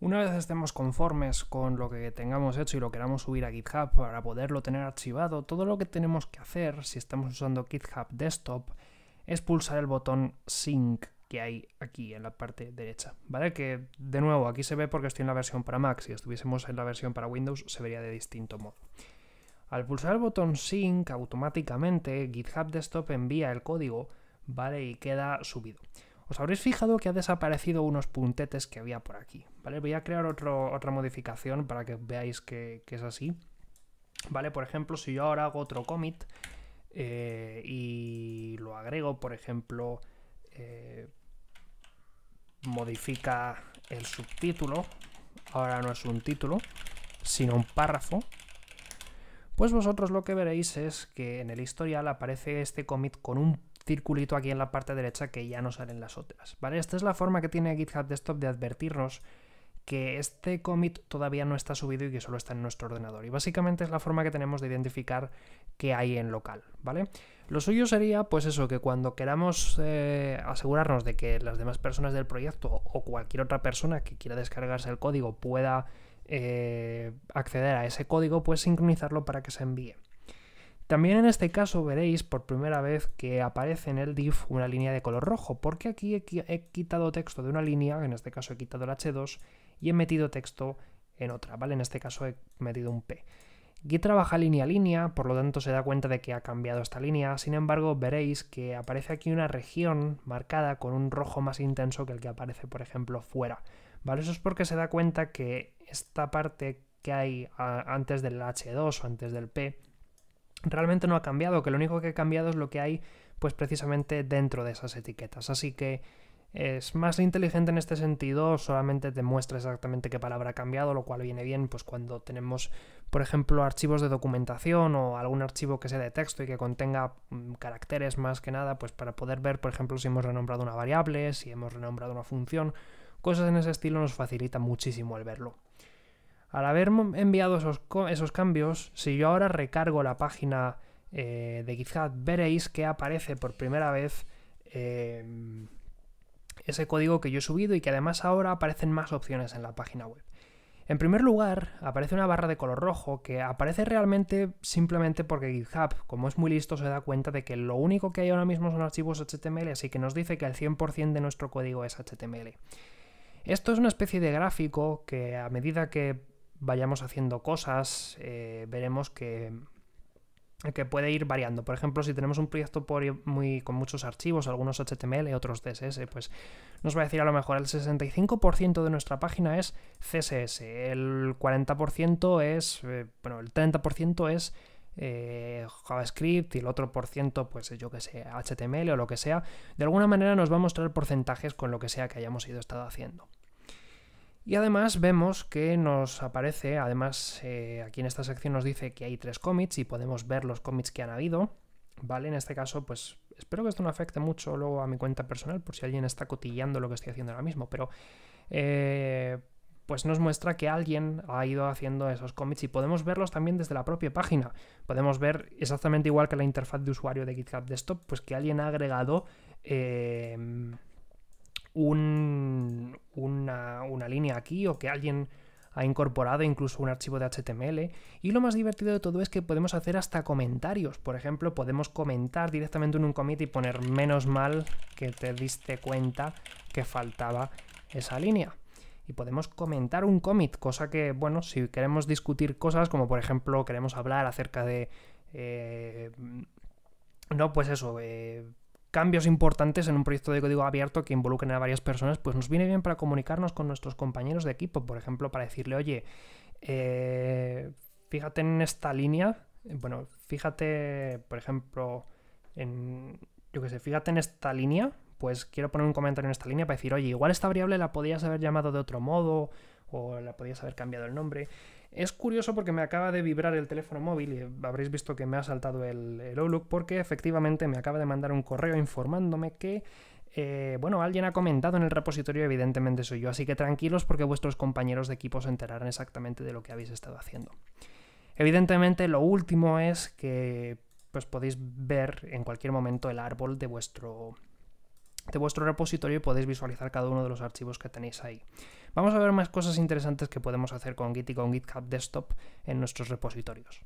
Una vez estemos conformes con lo que tengamos hecho y lo queramos subir a GitHub para poderlo tener archivado, todo lo que tenemos que hacer si estamos usando GitHub Desktop es pulsar el botón Sync que hay aquí en la parte derecha, ¿vale? Que de nuevo aquí se ve porque estoy en la versión para Mac, si estuviésemos en la versión para Windows se vería de distinto modo. Al pulsar el botón Sync automáticamente GitHub Desktop envía el código, ¿vale? Y queda subido os habréis fijado que ha desaparecido unos puntetes que había por aquí, ¿vale? Voy a crear otra modificación para que veáis que, es así, ¿vale? Por ejemplo, si yo ahora hago otro commit eh, y lo agrego, por ejemplo, eh, modifica el subtítulo, ahora no es un título, sino un párrafo, pues vosotros lo que veréis es que en el historial aparece este commit con un circulito aquí en la parte derecha que ya no salen las otras. ¿vale? Esta es la forma que tiene GitHub Desktop de advertirnos que este commit todavía no está subido y que solo está en nuestro ordenador. Y básicamente es la forma que tenemos de identificar que hay en local, ¿vale? Lo suyo sería, pues eso, que cuando queramos eh, asegurarnos de que las demás personas del proyecto o cualquier otra persona que quiera descargarse el código pueda eh, acceder a ese código, pues sincronizarlo para que se envíe. También en este caso veréis por primera vez que aparece en el div una línea de color rojo, porque aquí he quitado texto de una línea, en este caso he quitado el H2, y he metido texto en otra, ¿vale? En este caso he metido un P. Git trabaja línea a línea, por lo tanto se da cuenta de que ha cambiado esta línea, sin embargo veréis que aparece aquí una región marcada con un rojo más intenso que el que aparece por ejemplo fuera. ¿Vale? Eso es porque se da cuenta que esta parte que hay ah, antes del H2 o antes del P realmente no ha cambiado, que lo único que ha cambiado es lo que hay pues precisamente dentro de esas etiquetas. Así que es más inteligente en este sentido, solamente te muestra exactamente qué palabra ha cambiado, lo cual viene bien pues cuando tenemos, por ejemplo, archivos de documentación o algún archivo que sea de texto y que contenga mm, caracteres más que nada, pues para poder ver, por ejemplo, si hemos renombrado una variable, si hemos renombrado una función, cosas en ese estilo nos facilita muchísimo el verlo. Al haber enviado esos, cambios, si yo ahora recargo la página eh, de GitHub, veréis que aparece por primera vez em, ese código que yo he subido y que además ahora aparecen más opciones en la página web. En primer lugar, aparece una barra de color rojo que aparece realmente simplemente porque GitHub, como es muy listo, se da cuenta de que lo único que hay ahora mismo son archivos HTML, así que nos dice que el 100% de nuestro código es HTML. Esto es una especie de gráfico que a medida que vayamos haciendo cosas, eh, veremos que, que puede ir variando. Por ejemplo, si tenemos un proyecto muy, con muchos archivos, algunos HTML, y otros CSS, pues nos va a decir a lo mejor el 65% de nuestra página es CSS, el 40% es, eh, bueno, el 30% es eh, JavaScript y el otro por ciento, pues yo que sé, HTML o lo que sea. De alguna manera nos va a mostrar porcentajes con lo que sea que hayamos ido estado haciendo. Y además vemos que nos aparece, además eh, aquí en esta sección nos dice que hay tres cómics y podemos ver los cómics que han habido, ¿vale? En este caso, pues espero que esto no afecte mucho luego a mi cuenta personal por si alguien está cotillando lo que estoy haciendo ahora mismo, pero eh, pues nos muestra que alguien ha ido haciendo esos cómics y podemos verlos también desde la propia página. Podemos ver exactamente igual que la interfaz de usuario de GitHub Desktop, pues que alguien ha agregado... Eh, una, línea aquí o que alguien ha incorporado incluso un archivo de HTML. Y lo más divertido de todo es que podemos hacer hasta comentarios. Por ejemplo, podemos comentar directamente en un commit y poner menos mal que te diste cuenta que faltaba esa línea. Y podemos comentar un commit, cosa que, bueno, si queremos discutir cosas, como por ejemplo queremos hablar acerca de... Eh, no, pues eso, eh, cambios importantes en un proyecto de código abierto que involucren a varias personas, pues nos viene bien para comunicarnos con nuestros compañeros de equipo, por ejemplo, para decirle, oye, eh, fíjate en esta línea, bueno, fíjate, por ejemplo, en, yo que sé, fíjate en esta línea, pues quiero poner un comentario en esta línea para decir, oye, igual esta variable la podías haber llamado de otro modo, o la podías haber cambiado el nombre. Es curioso porque me acaba de vibrar el teléfono móvil y habréis visto que me ha saltado el, el Outlook porque efectivamente me acaba de mandar un correo informándome que eh, bueno, alguien ha comentado en el repositorio, evidentemente soy yo, así que tranquilos porque vuestros compañeros de equipo se enterarán exactamente de lo que habéis estado haciendo. Evidentemente, lo último es que pues podéis ver en cualquier momento el árbol de vuestro de vuestro repositorio y podéis visualizar cada uno de los archivos que tenéis ahí. Vamos a ver más cosas interesantes que podemos hacer con Git y con GitHub Desktop en nuestros repositorios.